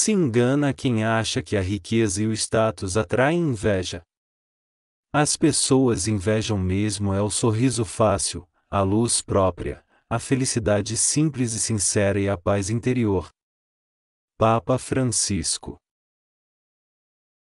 Se engana quem acha que a riqueza e o status atraem inveja. As pessoas invejam mesmo é o sorriso fácil, a luz própria, a felicidade simples e sincera e a paz interior. Papa Francisco